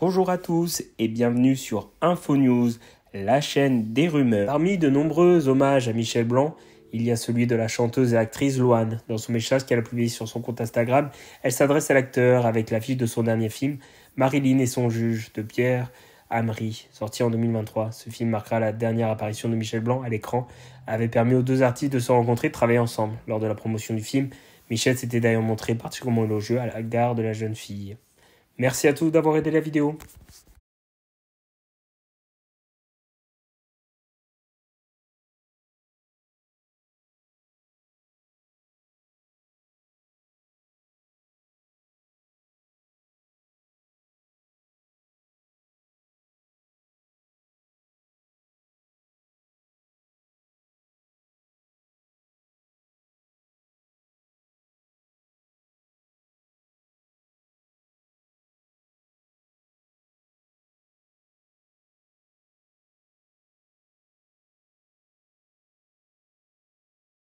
Bonjour à tous et bienvenue sur InfoNews, la chaîne des rumeurs. Parmi de nombreux hommages à Michel Blanc, il y a celui de la chanteuse et actrice Loane. Dans son message qu'elle a publié sur son compte Instagram, elle s'adresse à l'acteur avec la l'affiche de son dernier film, Marilyn et son juge, de Pierre Amri, sorti en 2023. Ce film marquera la dernière apparition de Michel Blanc à l'écran, avait permis aux deux artistes de se rencontrer et de travailler ensemble. Lors de la promotion du film, Michel s'était d'ailleurs montré particulièrement élogieux à la de la jeune fille. Merci à tous d'avoir aidé la vidéo.